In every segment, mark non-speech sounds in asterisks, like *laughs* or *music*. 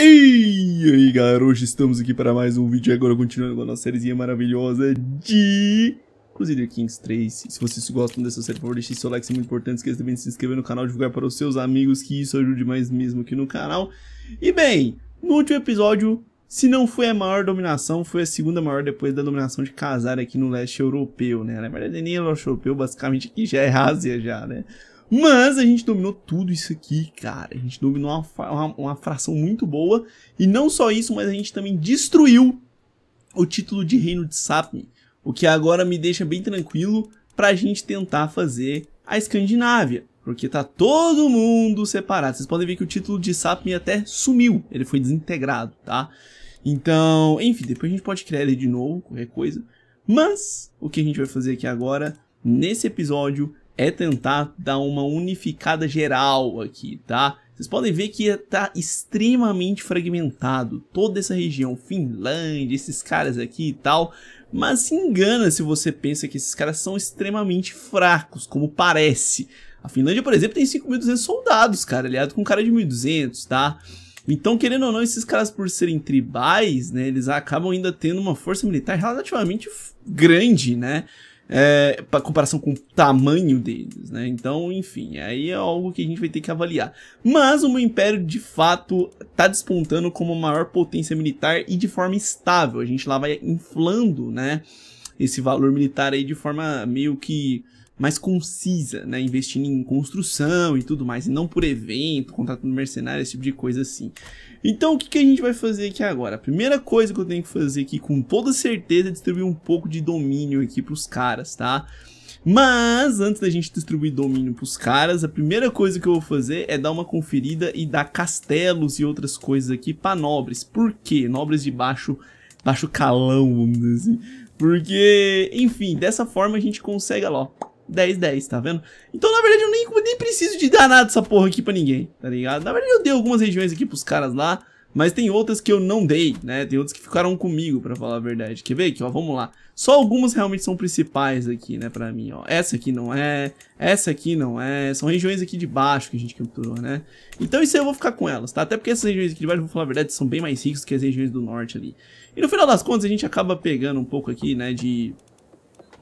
E aí galera, hoje estamos aqui para mais um vídeo e agora continuando com a nossa sériezinha maravilhosa de Crusader Kings 3 Se vocês gostam dessa série, por favor, deixe seu like, isso é muito importante Esqueça também de se inscrever no canal, divulgar para os seus amigos Que isso ajude mais mesmo aqui no canal E bem, no último episódio, se não foi a maior dominação Foi a segunda maior depois da dominação de Khazar aqui no leste europeu, né Na verdade, nem é leste europeu, basicamente aqui já é Ásia já, né mas a gente dominou tudo isso aqui, cara. A gente dominou uma, uma, uma fração muito boa. E não só isso, mas a gente também destruiu o título de Reino de Sapmi. O que agora me deixa bem tranquilo pra gente tentar fazer a Escandinávia. Porque tá todo mundo separado. Vocês podem ver que o título de Sapmi até sumiu. Ele foi desintegrado, tá? Então, enfim, depois a gente pode criar ele de novo, qualquer coisa. Mas, o que a gente vai fazer aqui agora, nesse episódio, é tentar dar uma unificada geral aqui, tá? Vocês podem ver que está extremamente fragmentado, toda essa região, Finlândia, esses caras aqui e tal, mas se engana se você pensa que esses caras são extremamente fracos, como parece. A Finlândia, por exemplo, tem 5.200 soldados, cara, aliado com um cara de 1.200, tá? Então, querendo ou não, esses caras, por serem tribais, né, eles acabam ainda tendo uma força militar relativamente grande, né? é, para comparação com o tamanho deles, né? Então, enfim, aí é algo que a gente vai ter que avaliar. Mas o meu império, de fato, tá despontando como a maior potência militar e de forma estável. A gente lá vai inflando, né? Esse valor militar aí de forma meio que mais concisa, né? Investindo em construção e tudo mais, e não por evento, contratando mercenário, esse tipo de coisa assim. Então, o que, que a gente vai fazer aqui agora? A primeira coisa que eu tenho que fazer aqui, com toda certeza, é distribuir um pouco de domínio aqui pros caras, tá? Mas, antes da gente distribuir domínio pros caras, a primeira coisa que eu vou fazer é dar uma conferida e dar castelos e outras coisas aqui pra nobres. Por quê? Nobres de baixo, baixo calão, vamos dizer assim. Porque, enfim, dessa forma a gente consegue, ó, 10, 10, tá vendo? Então, na verdade, eu nem, nem preciso de dar nada dessa porra aqui pra ninguém, tá ligado? Na verdade, eu dei algumas regiões aqui pros caras lá, mas tem outras que eu não dei, né? Tem outras que ficaram comigo, pra falar a verdade. Quer ver aqui, ó? Vamos lá. Só algumas realmente são principais aqui, né, pra mim, ó. Essa aqui não é, essa aqui não é. São regiões aqui de baixo que a gente capturou, né? Então isso aí eu vou ficar com elas, tá? Até porque essas regiões aqui de baixo, vou falar a verdade, são bem mais ricas que as regiões do norte ali. E no final das contas, a gente acaba pegando um pouco aqui, né, de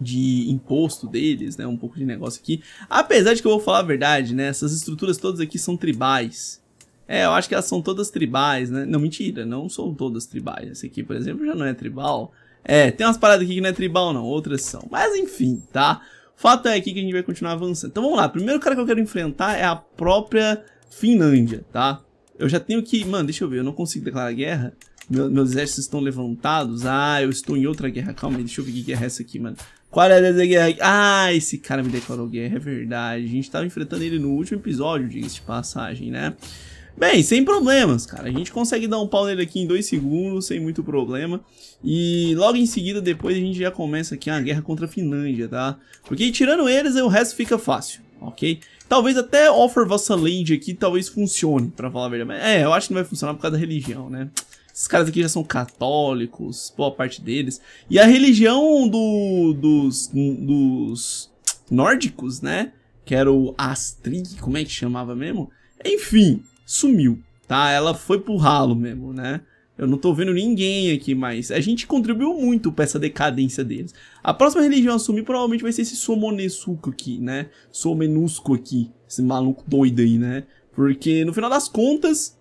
de imposto deles, né? Um pouco de negócio aqui. Apesar de que eu vou falar a verdade, né? Essas estruturas todas aqui são tribais. É, eu acho que elas são todas tribais, né? Não, mentira, não são todas tribais. Essa aqui, por exemplo, já não é tribal. É, tem umas paradas aqui que não é tribal, não. Outras são. Mas enfim, tá? Fato é aqui que a gente vai continuar avançando. Então vamos lá. Primeiro cara que eu quero enfrentar é a própria Finlândia, tá? Eu já tenho que... Mano, deixa eu ver. Eu não consigo declarar guerra. Meu, meus exércitos estão levantados. Ah, eu estou em outra guerra. Calma aí, deixa eu ver que guerra é essa aqui, mano. Qual é a guerra? Ah, esse cara me declarou guerra, é verdade. A gente tava enfrentando ele no último episódio, diga-se de passagem, né? Bem, sem problemas, cara. A gente consegue dar um pau nele aqui em dois segundos, sem muito problema. E logo em seguida, depois, a gente já começa aqui a guerra contra a Finlândia, tá? Porque tirando eles, o resto fica fácil, ok? Talvez até Offer Vassalage aqui talvez funcione, pra falar a verdade. Mas, é, eu acho que não vai funcionar por causa da religião, né? Esses caras aqui já são católicos, boa parte deles. E a religião do, dos, dos nórdicos, né? Que era o Astrid, como é que chamava mesmo? Enfim, sumiu, tá? Ela foi pro ralo mesmo, né? Eu não tô vendo ninguém aqui, mas a gente contribuiu muito pra essa decadência deles. A próxima religião a assumir provavelmente vai ser esse Somonesuco aqui, né? Somenusco aqui, esse maluco doido aí, né? Porque no final das contas,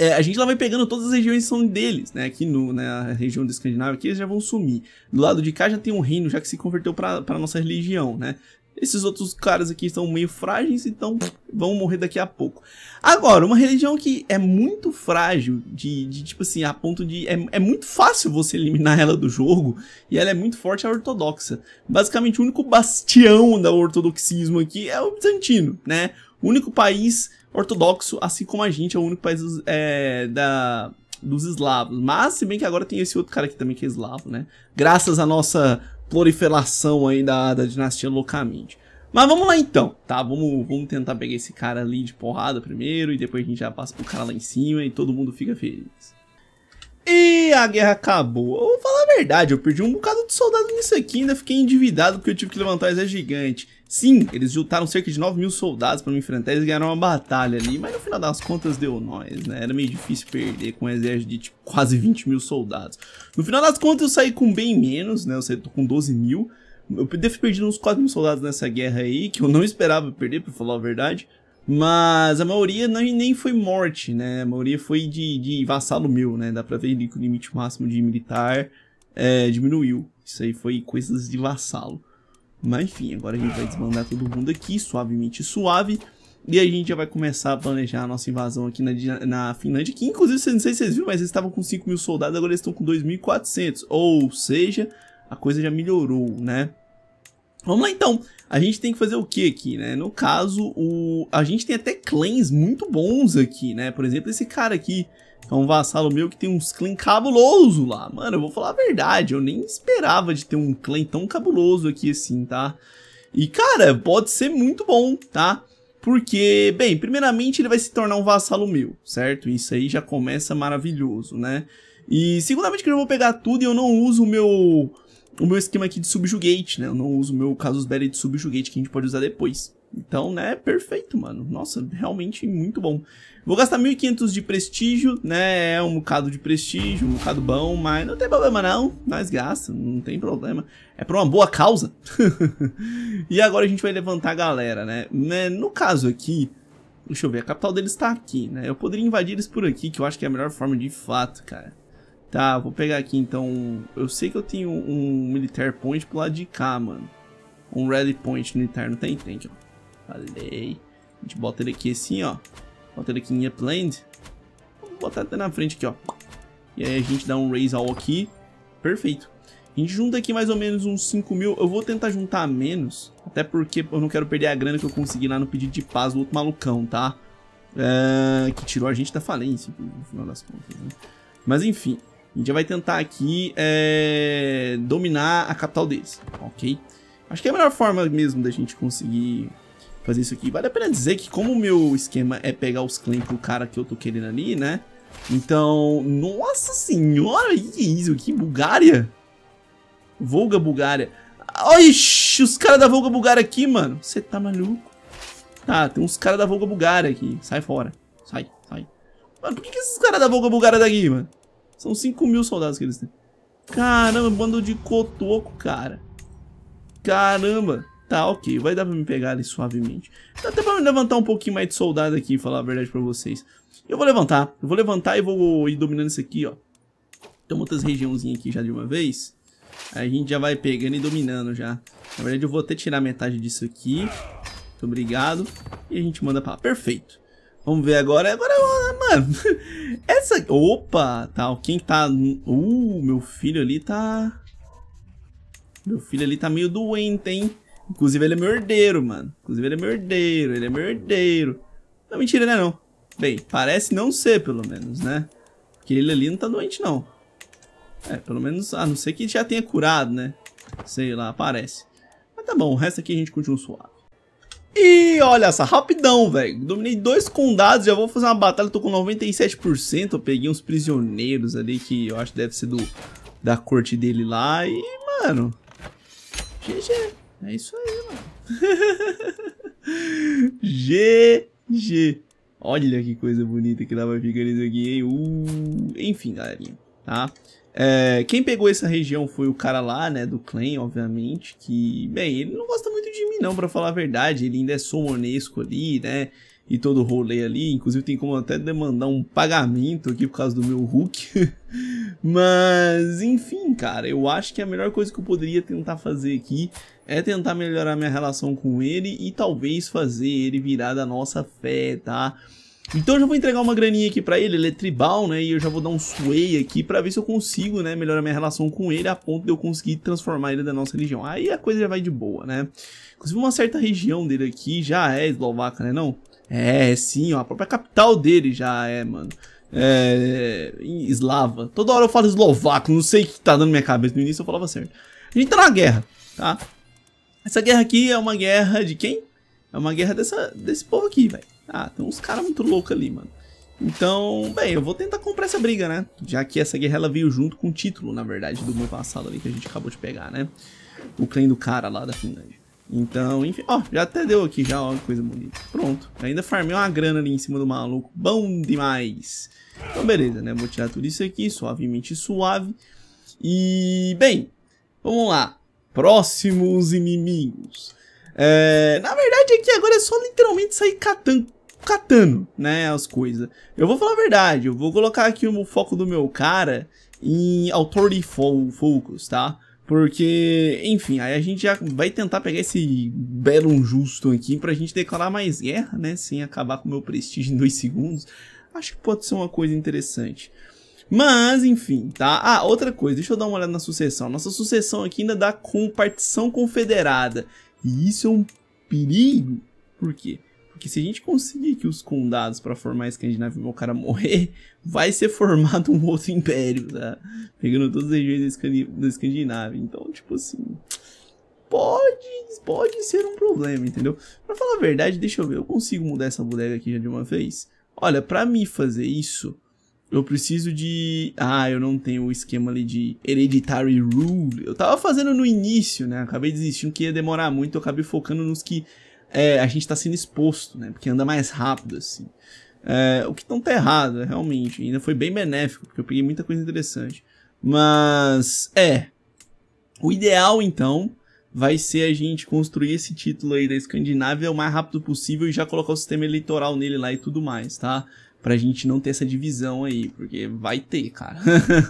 é, a gente lá vai pegando todas as regiões que são deles, né? Aqui no, na né, região da Escandinávia, aqui eles já vão sumir. Do lado de cá já tem um reino já que se converteu para a nossa religião, né? Esses outros caras aqui estão meio frágeis, então vão morrer daqui a pouco. Agora, uma religião que é muito frágil, de, de tipo assim, a ponto de. É, é, muito fácil você eliminar ela do jogo, e ela é muito forte, é a ortodoxa. Basicamente, o único bastião da ortodoxismo aqui é o bizantino, né? O único país ortodoxo, assim como a gente é o único país dos, é, da, dos eslavos. Mas, se bem que agora tem esse outro cara aqui também que é eslavo, né? Graças à nossa proliferação aí da, da dinastia loucamente. Mas vamos lá então, tá? Vamos, vamos tentar pegar esse cara ali de porrada primeiro e depois a gente já passa pro cara lá em cima e todo mundo fica feliz. E a guerra acabou. Eu vou falar a verdade, eu perdi um bocado de soldado nisso aqui, ainda fiquei endividado porque eu tive que levantar um exército gigante. Sim, eles juntaram cerca de 9 mil soldados para me enfrentar, eles ganharam uma batalha ali, mas no final das contas deu nós, né? Era meio difícil perder com um exército de tipo, quase 20 mil soldados. No final das contas eu saí com bem menos, né? Eu saí com 12 mil. Eu devo ter perdido uns 4 mil soldados nessa guerra aí, que eu não esperava perder, pra falar a verdade. Mas a maioria não, nem foi morte, né? A maioria foi de, de vassalo meu, né? Dá pra ver que o limite máximo de militar é, diminuiu. Isso aí foi coisas de vassalo. Mas enfim, agora a gente vai desmandar todo mundo aqui, suavemente suave. E a gente já vai começar a planejar a nossa invasão aqui na, na Finlândia, que inclusive, não sei se vocês viram, mas eles estavam com 5 mil soldados, agora eles estão com 2.400. Ou seja, a coisa já melhorou, né? Vamos lá então, a gente tem que fazer o que aqui, né? No caso, o... a gente tem até clãs muito bons aqui, né? Por exemplo, esse cara aqui, é um vassalo meu que tem uns clãs cabuloso lá. Mano, eu vou falar a verdade, eu nem esperava de ter um clã tão cabuloso aqui assim, tá? E cara, pode ser muito bom, tá? Porque, bem, primeiramente ele vai se tornar um vassalo meu, certo? Isso aí já começa maravilhoso, né? E seguramente que eu vou pegar tudo e eu não uso o meu o meu esquema aqui de subjugate, né? Eu não uso o meu Casus Belli de subjugate, que a gente pode usar depois. Então, né, perfeito, mano. Nossa, realmente muito bom. Vou gastar 1.500 de prestígio, né, é um bocado de prestígio, um bocado bom, mas não tem problema não, nós gasta, não tem problema. É pra uma boa causa. *laughs* e agora a gente vai levantar a galera, né? né no caso aqui, deixa eu ver, a capital deles tá aqui, né? Eu poderia invadir eles por aqui, que eu acho que é a melhor forma de fato, cara. Tá, vou pegar aqui então. Eu sei que eu tenho um militar point pro lado de cá, mano. Um rally point militar, não tem? Tem aqui, ó. Falei. A gente bota ele aqui assim, ó. Bota ele aqui em upland. Vou botar até na frente aqui, ó. E aí a gente dá um raise all aqui. Perfeito. A gente junta aqui mais ou menos uns 5 mil. Eu vou tentar juntar menos. Até porque eu não quero perder a grana que eu consegui lá no pedido de paz do outro malucão, tá? É... que tirou a gente da falência, no final das contas, né? Mas enfim, a gente vai tentar aqui é, dominar a capital deles, ok? Acho que é a melhor forma mesmo da gente conseguir fazer isso aqui. Vale a pena dizer que como o meu esquema é pegar os claims pro cara que eu tô querendo ali, né? Então, nossa senhora, que isso? Que Bulgária? Volga Bulgária. Oxi, os caras da Volga Bulgária aqui, mano. Você tá maluco? Tá, tem uns caras da Volga Bulgária aqui. Sai fora. Sai, sai. Mano, por que, que esses caras da Volga Bulgária daqui, mano? São 5 mil soldados que eles têm. Caramba, bando de cotoco, cara. Caramba. Tá, ok. Vai dar pra me pegar ali suavemente. Dá até pra me levantar um pouquinho mais de soldado aqui, falar a verdade pra vocês. Eu vou levantar. Eu vou levantar e vou ir dominando isso aqui, ó. Tem outras regiãozinhas aqui já de uma vez. Aí a gente já vai pegando e dominando já. Na verdade, eu vou até tirar metade disso aqui. Muito obrigado. E a gente manda pra lá. Perfeito. Vamos ver agora. Agora, mano. *laughs* Essa. Opa! Tá, quem tá. Uh, meu filho ali tá. Meu filho ali tá meio doente, hein? Inclusive, ele é meu herdeiro, mano. Inclusive, ele é meu herdeiro. Ele é meu herdeiro. Não, mentira, né? Não. Bem, parece não ser, pelo menos, né? Porque ele ali não tá doente, não. É, pelo menos. A não ser que já tenha curado, né? Sei lá, parece. Mas tá bom, o resto aqui a gente continua suave. E olha essa, rapidão, velho. Dominei dois condados, já vou fazer uma batalha, tô com 97%. Eu peguei uns prisioneiros ali que eu acho que deve ser do, da corte dele lá. E, mano, GG. É isso aí, mano. GG. *laughs* Olha que coisa bonita que dava ficar nisso aqui, hein? Uh, enfim, galerinha, tá? É, quem pegou essa região foi o cara lá, né, do Clan, obviamente, que, bem, ele não gosta muito de mim não, para falar a verdade, ele ainda é somonesco ali, né, e todo o rolê ali, inclusive tem como até demandar um pagamento aqui por causa do meu Hulk, *laughs* mas, enfim, cara, eu acho que a melhor coisa que eu poderia tentar fazer aqui é tentar melhorar minha relação com ele e talvez fazer ele virar da nossa fé, tá? Então eu já vou entregar uma graninha aqui pra ele, ele é tribal, né, e eu já vou dar um sway aqui pra ver se eu consigo, né, melhorar minha relação com ele a ponto de eu conseguir transformar ele da nossa religião. Aí a coisa já vai de boa, né. Inclusive uma certa região dele aqui já é eslovaca, né, não? É, sim, ó, a própria capital dele já é, mano. É, eslava. Toda hora eu falo eslovaco, não sei o que tá dando minha cabeça. No início eu falava certo. Assim, a gente tá na guerra, tá? Essa guerra aqui é uma guerra de quem? É uma guerra dessa, desse povo aqui, velho. Ah, tem uns caras muito loucos ali, mano. Então, bem, eu vou tentar comprar essa briga, né? Já que essa guerra ela veio junto com o título, na verdade, do meu passado ali que a gente acabou de pegar, né? O clã do cara lá da Finlândia. Então, enfim, ó, já até deu aqui já, ó, coisa bonita. Pronto, ainda farmei uma grana ali em cima do maluco, bom demais. Então, beleza, né, vou tirar tudo isso aqui, suavemente suave. E, bem, vamos lá, próximos inimigos. É, na verdade, aqui agora é só literalmente sair catando catando, né, as coisas. Eu vou falar a verdade, eu vou colocar aqui o foco do meu cara em Authority Focus, tá? Porque, enfim, aí a gente já vai tentar pegar esse belo Justo aqui pra gente declarar mais guerra, né, sem acabar com o meu prestígio em dois segundos. Acho que pode ser uma coisa interessante. Mas, enfim, tá? Ah, outra coisa, deixa eu dar uma olhada na sucessão. Nossa sucessão aqui ainda dá com partição confederada. E isso é um perigo. Por quê? Porque se a gente conseguir que os condados para formar a Escandinávia o cara morrer, vai ser formado um outro império, tá? Pegando todas as regiões da Escandinávia. Então, tipo assim, pode, pode ser um problema, entendeu? Pra falar a verdade, deixa eu ver, eu consigo mudar essa bodega aqui já de uma vez? Olha, pra mim fazer isso, eu preciso de... Ah, eu não tenho o esquema ali de hereditary rule. Eu tava fazendo no início, né? Acabei desistindo que ia demorar muito, eu acabei focando nos que é, a gente está sendo exposto, né? Porque anda mais rápido, assim. É, o que não tá errado, né? realmente. Ainda foi bem benéfico, porque eu peguei muita coisa interessante. Mas, é. O ideal, então, vai ser a gente construir esse título aí da Escandinávia o mais rápido possível e já colocar o sistema eleitoral nele lá e tudo mais, tá? Pra gente não ter essa divisão aí, porque vai ter, cara.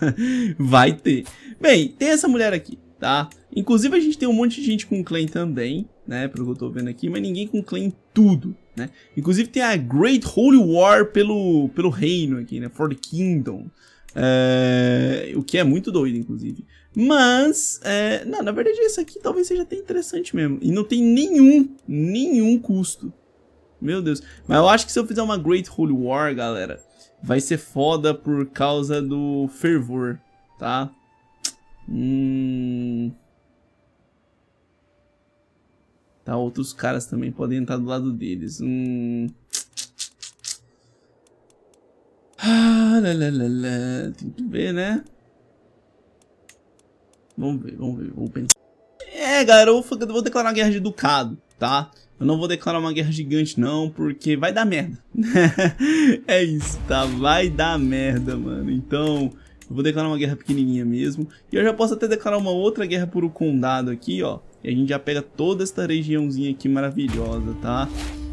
*laughs* vai ter. Bem, tem essa mulher aqui tá? Inclusive a gente tem um monte de gente com claim também, né, pelo que eu tô vendo aqui, mas ninguém com claim em tudo, né? Inclusive tem a Great Holy War pelo, pelo reino aqui, né, for the kingdom. É, o que é muito doido, inclusive. Mas, é, não, na verdade isso aqui talvez seja até interessante mesmo. E não tem nenhum, nenhum custo. Meu Deus. Mas eu acho que se eu fizer uma Great Holy War, galera, vai ser foda por causa do fervor, tá? Hum. Tá, outros caras também podem entrar do lado deles. Hum... Ah, lá, lá, lá, Tem que ver, né? Vamos ver, vamos ver, vou pensar. É, galera, eu vou, vou declarar uma guerra de ducado, tá? Eu não vou declarar uma guerra gigante não, porque vai dar merda. *laughs* é isso, tá? Vai dar merda, mano. Então, eu vou declarar uma guerra pequenininha mesmo. E eu já posso até declarar uma outra guerra por o condado aqui, ó. E a gente já pega toda esta regiãozinha aqui maravilhosa, tá?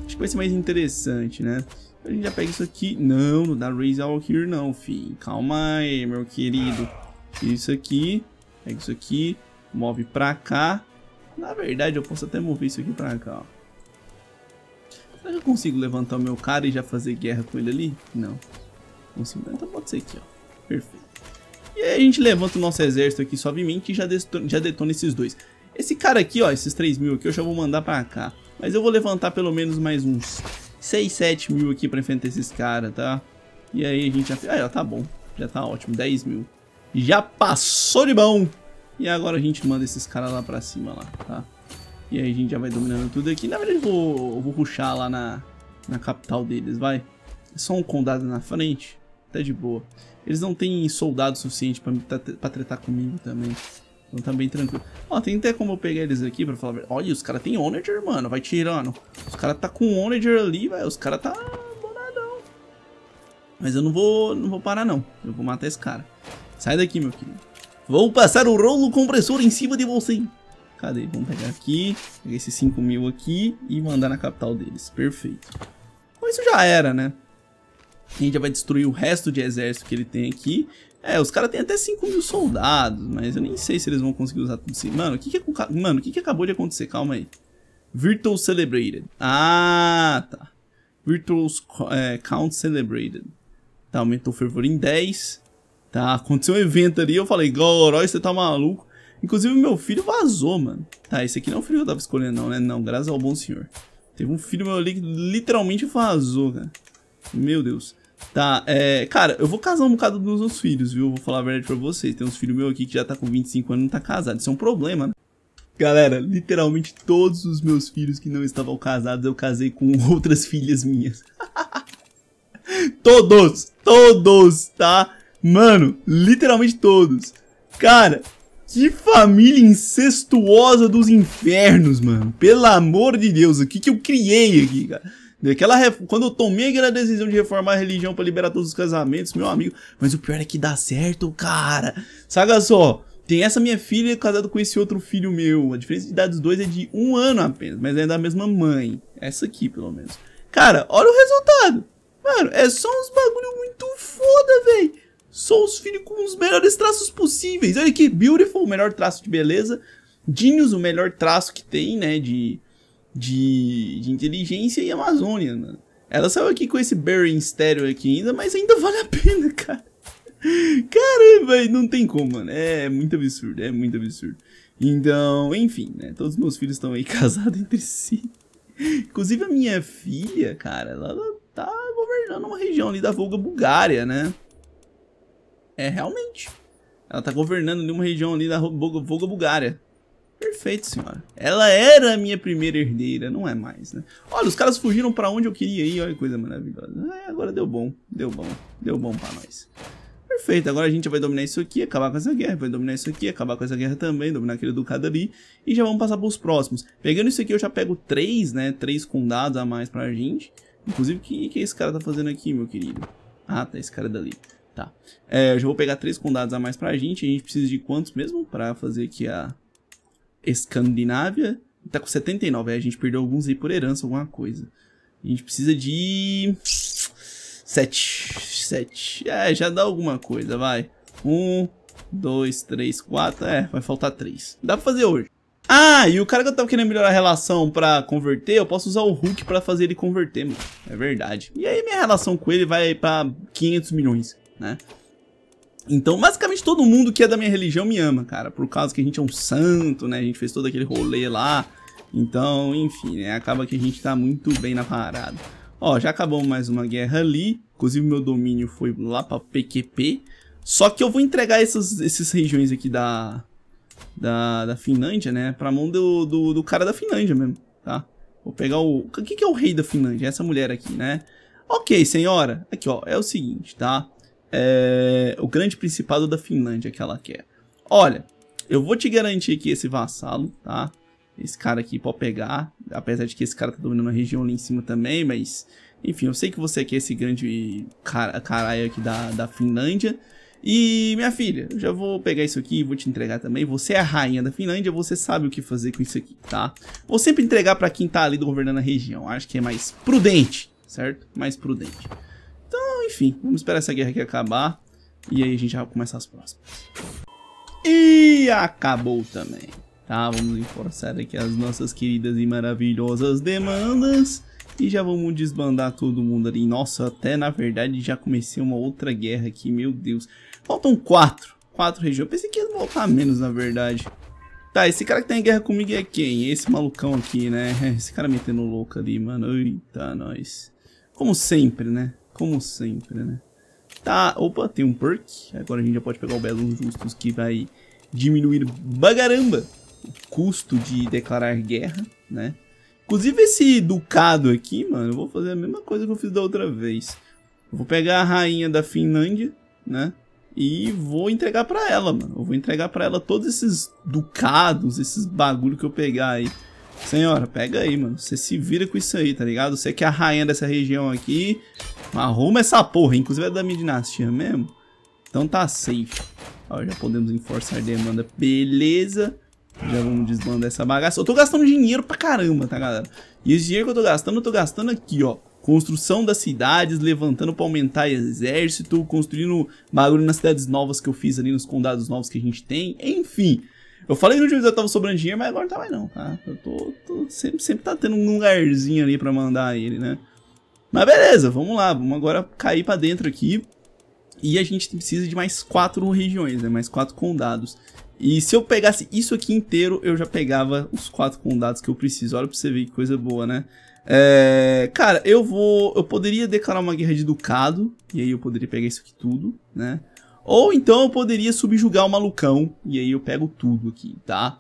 Acho que vai ser mais interessante, né? A gente já pega isso aqui. Não, não dá raise all here não, fi. Calma aí, meu querido. isso aqui. Pega isso aqui. Move pra cá. Na verdade, eu posso até mover isso aqui pra cá, ó. Será que eu consigo levantar o meu cara e já fazer guerra com ele ali? Não. Consigo. Então pode ser aqui, ó. Perfeito. E aí a gente levanta o nosso exército aqui suavemente e já, detona, já detona esses dois. Esse cara aqui, ó, esses 3 mil aqui, eu já vou mandar pra cá. Mas eu vou levantar pelo menos mais uns 6, 7 mil aqui pra enfrentar esses caras, tá? E aí a gente já... Ah, já tá bom. Já tá ótimo. 10 mil. Já passou de bom! E agora a gente manda esses caras lá pra cima, lá, tá? E aí a gente já vai dominando tudo aqui. Na verdade eu vou, vou ruxar lá na, na capital deles, vai. É só um condado na frente tá de boa. Eles não têm soldado suficiente pra, pra tretar comigo também. Então tá bem tranquilo. Ó, tem até como eu pegar eles aqui pra falar. Olha, os caras tem Onager, mano. Vai tirando. Os caras tá com Onager ali, velho. Os caras tá bonadão. Mas eu não vou, não vou parar, não. Eu vou matar esse cara. Sai daqui, meu querido. Vou passar o rolo compressor em cima de você. Cadê? Vamos pegar aqui. Pegar esses 5 mil aqui e mandar na capital deles. Perfeito. Bom, isso já era, né? A gente já vai destruir o resto de exército que ele tem aqui. É, os caras têm até 5 mil soldados, mas eu nem sei se eles vão conseguir usar tudo isso. Mano, o que que, é que, que acabou de acontecer? Calma aí. Virtual Celebrated. Ah, tá. Virtual é, Count Celebrated. Tá, aumentou o fervor em 10. Tá, aconteceu um evento ali, eu falei, Gorói, você tá maluco. Inclusive, meu filho vazou, mano. Tá, esse aqui não é o filho que eu tava escolhendo, não, né? Não, graças ao bom senhor. Teve um filho meu ali que literalmente vazou, cara. Meu Deus. Tá, é, cara, eu vou casar um bocado dos meus filhos, viu? Vou falar a verdade pra vocês. Tem uns filhos meus aqui que já tá com 25 anos e não tá casado. Isso é um problema, né? Galera, literalmente todos os meus filhos que não estavam casados, eu casei com *laughs* outras filhas minhas. *laughs* todos, todos, tá? Mano, literalmente todos. Cara, que família incestuosa dos infernos, mano. Pelo amor de Deus, o que, que eu criei aqui, cara? Daquela Quando eu tomei aquela decisão de reformar a religião para liberar todos os casamentos, meu amigo. Mas o pior é que dá certo, cara. Saga só. Tem essa minha filha casada com esse outro filho meu. A diferença de idade dos dois é de um ano apenas, mas é da mesma mãe. Essa aqui, pelo menos. Cara, olha o resultado. Mano, é só uns bagulho muito foda, velho. Só os filhos com os melhores traços possíveis. Olha aqui, Beautiful, o melhor traço de beleza. Genius, o melhor traço que tem, né, de de, de inteligência e Amazônia, mano. Ela saiu aqui com esse Barry estéreo aqui ainda, mas ainda vale a pena, *laughs* cara. Caramba, não tem como, mano. É, é muito absurdo, é muito absurdo. Então, enfim, né? Todos os meus filhos estão aí *laughs* casados entre si. Inclusive a minha filha, cara, ela, ela tá governando uma região ali da Volga Bulgária, né? É, realmente. Ela tá governando ali uma região ali da Volga Bulgária. Perfeito, senhora. Ela era a minha primeira herdeira, não é mais, né? Olha, os caras fugiram para onde eu queria ir, olha que coisa maravilhosa. É, agora deu bom, deu bom, deu bom para nós. Perfeito, agora a gente vai dominar isso aqui, acabar com essa guerra, vai dominar isso aqui, acabar com essa guerra também, dominar aquele ducado ali, e já vamos passar pros próximos. Pegando isso aqui eu já pego três, né, três condados a mais pra gente. Inclusive, o que, que esse cara tá fazendo aqui, meu querido? Ah, tá, esse cara dali. Tá, é, eu já vou pegar três condados a mais pra gente, a gente precisa de quantos mesmo pra fazer aqui a Escandinávia tá com 79. Aí a gente perdeu alguns aí por herança, alguma coisa. A gente precisa de... 7. 7. É, já dá alguma coisa, vai. 1, 2, 3, 4. É, vai faltar 3. Dá pra fazer hoje. Ah, e o cara que eu tava querendo melhorar a relação pra converter, eu posso usar o Hulk pra fazer ele converter, mano. É verdade. E aí minha relação com ele vai pra 500 milhões, né? Então, basicamente todo mundo que é da minha religião me ama, cara. Por causa que a gente é um santo, né? A gente fez todo aquele rolê lá. Então, enfim, né? Acaba que a gente tá muito bem na parada. Ó, já acabou mais uma guerra ali. Inclusive, meu domínio foi lá pra PQP. Só que eu vou entregar essas, essas regiões aqui da, da, da Finlândia, né? Pra mão do, do, do, cara da Finlândia mesmo, tá? Vou pegar o... O que, que é o rei da Finlândia? Essa mulher aqui, né? Ok, senhora. Aqui, ó. É o seguinte, tá? é, o grande principado da Finlândia que ela quer. Olha, eu vou te garantir que esse vassalo, tá? Esse cara aqui pode pegar, apesar de que esse cara tá dominando a região ali em cima também, mas... Enfim, eu sei que você quer é esse grande cara caralho aqui da, da Finlândia. E, minha filha, eu já vou pegar isso aqui e vou te entregar também. Você é a rainha da Finlândia, você sabe o que fazer com isso aqui, tá? Vou sempre entregar pra quem tá ali governando a região. Acho que é mais prudente, certo? Mais prudente enfim, vamos esperar essa guerra aqui acabar. E aí a gente já começa as próximas. E acabou também. Tá, vamos enforçar aqui as nossas queridas e maravilhosas demandas. E já vamos desbandar todo mundo ali. Nossa, até na verdade já comecei uma outra guerra aqui, meu Deus. Faltam quatro. Quatro regiões. Eu pensei que ia voltar menos, na verdade. Tá, esse cara que tá em guerra comigo é quem? Esse malucão aqui, né? *laughs* Esse cara metendo louco ali, mano. Eita, nós. Como sempre, né? Como sempre, né? Tá, opa, tem um perk. Agora a gente já pode pegar o Belo Justus, que vai diminuir bagaramba o custo de declarar guerra, né? Inclusive esse ducado aqui, mano, eu vou fazer a mesma coisa que eu fiz da outra vez. Eu vou pegar a rainha da Finlândia, né? E vou entregar pra ela, mano. Eu vou entregar pra ela todos esses ducados, esses bagulho que eu pegar aí. Senhora, pega aí, mano. Você se vira com isso aí, tá ligado? Você que é a rainha dessa região aqui. Arruma essa porra, inclusive é da minha dinastia mesmo. Então tá safe. Ó, já podemos enforçar demanda. Beleza. Já vamos desbandar essa bagaça. Eu tô gastando dinheiro pra caramba, tá, galera? E esse dinheiro que eu tô gastando, eu tô gastando aqui, ó. Construção das cidades, levantando pra aumentar exército, construindo bagulho nas cidades novas que eu fiz ali, nos condados novos que a gente tem. Enfim, eu falei no dia que eu tava sobrando dinheiro, mas agora não tá mais não, tá? Eu tô, tô, sempre, sempre tá tendo um lugarzinho ali pra mandar ele, né? Mas beleza, vamos lá, vamos agora cair pra dentro aqui. E a gente precisa de mais quatro regiões, né? Mais quatro condados. E se eu pegasse isso aqui inteiro, eu já pegava os quatro condados que eu preciso. Olha pra você ver que coisa boa, né? É, cara, eu vou... Eu poderia declarar uma guerra de ducado. E aí eu poderia pegar isso aqui tudo, né? Ou então eu poderia subjugar o malucão e aí eu pego tudo aqui, tá?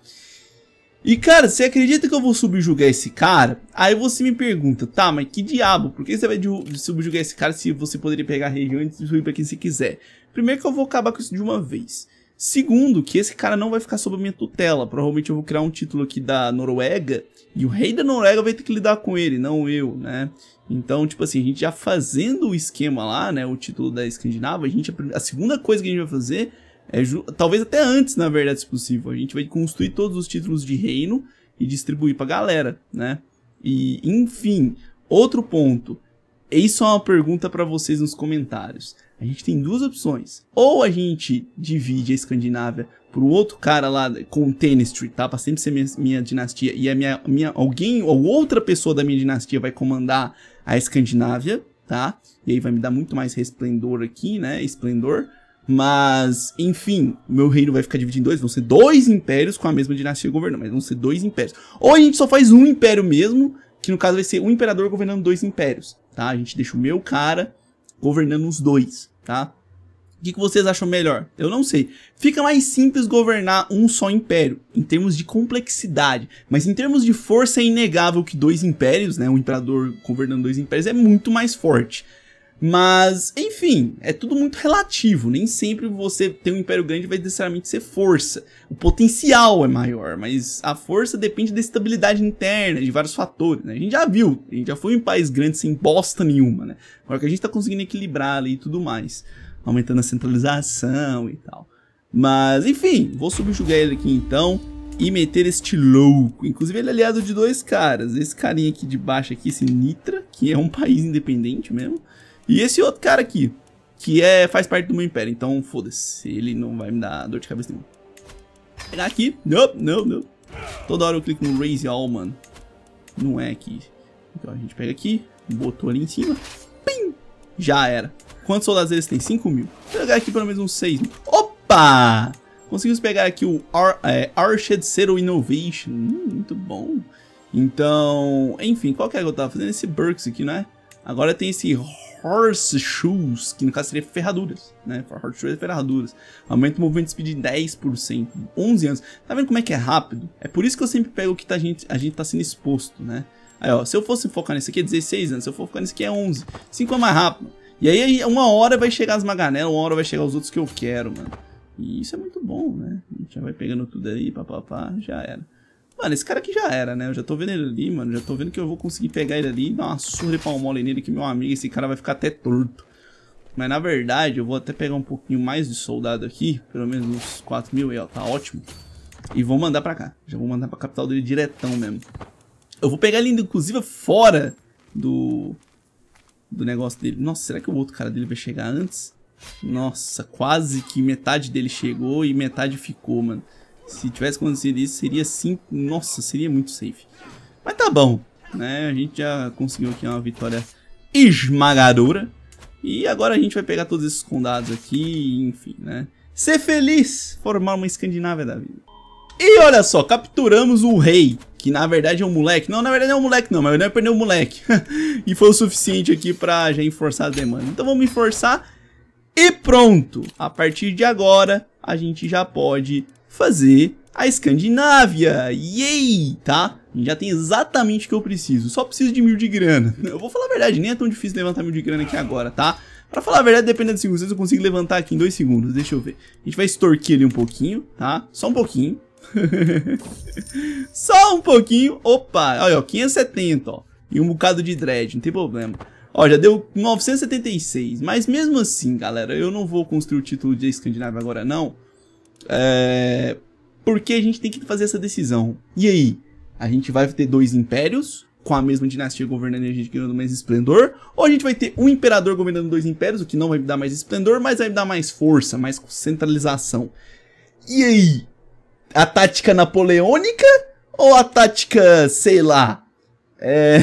E cara, você acredita que eu vou subjugar esse cara? Aí você me pergunta, tá, mas que diabo? Por que você vai subjugar esse cara se você poderia pegar a região e distribuir pra quem você quiser? Primeiro que eu vou acabar com isso de uma vez. Segundo, que esse cara não vai ficar sob a minha tutela. Provavelmente eu vou criar um título aqui da Noruega e o rei da Noruega vai ter que lidar com ele, não eu, né? Então, tipo assim, a gente já fazendo o esquema lá, né? O título da Escandinava, a gente a segunda coisa que a gente vai fazer é talvez até antes, na verdade, se possível. A gente vai construir todos os títulos de reino e distribuir pra galera, né? E enfim, outro ponto. Isso é uma pergunta para vocês nos comentários. A gente tem duas opções. Ou a gente divide a Escandinávia por um outro cara lá com o Tenestry, tá? Pra sempre ser minha, minha, dinastia. E a minha, minha, alguém ou outra pessoa da minha dinastia vai comandar a Escandinávia, tá? E aí vai me dar muito mais resplendor aqui, né? Esplendor. Mas, enfim, meu reino vai ficar dividido em dois. Vão ser dois impérios com a mesma dinastia governando, mas vão ser dois impérios. Ou a gente só faz um império mesmo, que no caso vai ser um imperador governando dois impérios, tá? A gente deixa o meu cara governando os dois, tá? O que, que, vocês acham melhor? Eu não sei. Fica mais simples governar um só império, em termos de complexidade. Mas em termos de força, é inegável que dois impérios, né? Um imperador governando dois impérios é muito mais forte. Mas, enfim, é tudo muito relativo. Nem sempre você ter um império grande vai necessariamente ser força. O potencial é maior, mas a força depende da estabilidade interna, de vários fatores. Né? A gente já viu, a gente já foi um país grande sem bosta nenhuma, né? Agora que a gente tá conseguindo equilibrar ali e tudo mais, aumentando a centralização e tal. Mas, enfim, vou subjugar ele aqui então e meter este louco. Inclusive, ele é aliado de dois caras. Esse carinha aqui de baixo aqui, esse Nitra, que é um país independente mesmo. E esse outro cara aqui, que é, faz parte do meu império, então foda-se, ele não vai me dar dor de cabeça nenhuma. Vou pegar aqui, não, não, não. Toda hora eu clico no Raise All, mano. Não é aqui. Então a gente pega aqui, botou ali em cima, pim, já era. Quantos soldados eles têm? 5 mil. Vou pegar aqui pelo menos uns 6 mil. Opa! Conseguimos pegar aqui o Ar é, Arched Zero Innovation. Hum, muito bom. Então, enfim, qual que é que eu tava fazendo? Esse Burks aqui, né? Agora tem esse horseshoes, que no caso seria ferraduras, né? Horseshoes é ferraduras. Aumenta o movimento speed de 10%, 11 anos. Tá vendo como é que é rápido? É por isso que eu sempre pego o que tá, a, gente, a gente tá sendo exposto, né? Aí, ó, se eu fosse focar nesse aqui é 16 anos, se eu for focar nesse aqui é 11. 5 é mais rápido. E aí, uma hora vai chegar as maganelas, uma hora vai chegar os outros que eu quero, mano. E isso é muito bom, né? A gente já vai pegando tudo aí, papapá, já era. Mano, esse cara aqui já era, né? Eu já tô vendo ele ali, mano. Já tô vendo que eu vou conseguir pegar ele ali e dar uma surra de pau mole nele, que meu amigo, esse cara vai ficar até torto. Mas na verdade, eu vou até pegar um pouquinho mais de soldado aqui, pelo menos uns 4 mil aí, ó, tá ótimo. E vou mandar pra cá, já vou mandar pra capital dele diretão mesmo. Eu vou pegar ele, inclusive, fora do, do negócio dele. Nossa, será que o outro cara dele vai chegar antes? Nossa, quase que metade dele chegou e metade ficou, mano. Se tivesse acontecido isso, seria sim. Nossa, seria muito safe. Mas tá bom, né? A gente já conseguiu aqui uma vitória esmagadora. E agora a gente vai pegar todos esses condados aqui, enfim, né? Ser feliz, formar uma Escandinávia da vida. E olha só, capturamos o rei, que na verdade é um moleque. Não, na verdade não é um moleque não, mas eu é perder um moleque. *laughs* e foi o suficiente aqui pra já enforçar a demanda. Então vamos enforçar e pronto. A partir de agora, a gente já pode fazer a Escandinávia. Yay, tá? Já tem exatamente o que eu preciso. Só preciso de mil de grana. *laughs* Eu vou falar a verdade, nem é tão difícil levantar mil de grana aqui agora, tá? Pra falar a verdade, dependendo de segundos eu consigo levantar aqui em dois segundos. Deixa eu ver. A gente vai extorquir ali um pouquinho, tá? Só um pouquinho. *laughs* Só um pouquinho. Opa, olha, ó, 570, ó. E um bocado de dread, não tem problema. Ó, já deu 976. Mas mesmo assim, galera, eu não vou construir o título de Escandinávia agora, não é... Porque a gente tem que fazer essa decisão. E aí? A gente vai ter dois impérios com a mesma dinastia governando e ganhando mais esplendor, ou a gente vai ter um imperador governando dois impérios, o que não vai me dar mais esplendor, mas vai me dar mais força, mais centralização. E aí? A tática napoleônica ou a tática, sei lá, é...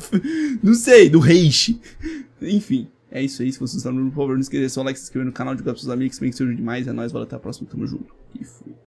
*laughs* não sei, do Reich? Enfim. É isso aí, se você está no grupo, por favor, não esqueça, só like, se inscrever no canal, divulgar para seus amigos, bem que seja demais, é nóis, valeu, até a próxima, tamo junto, e fui.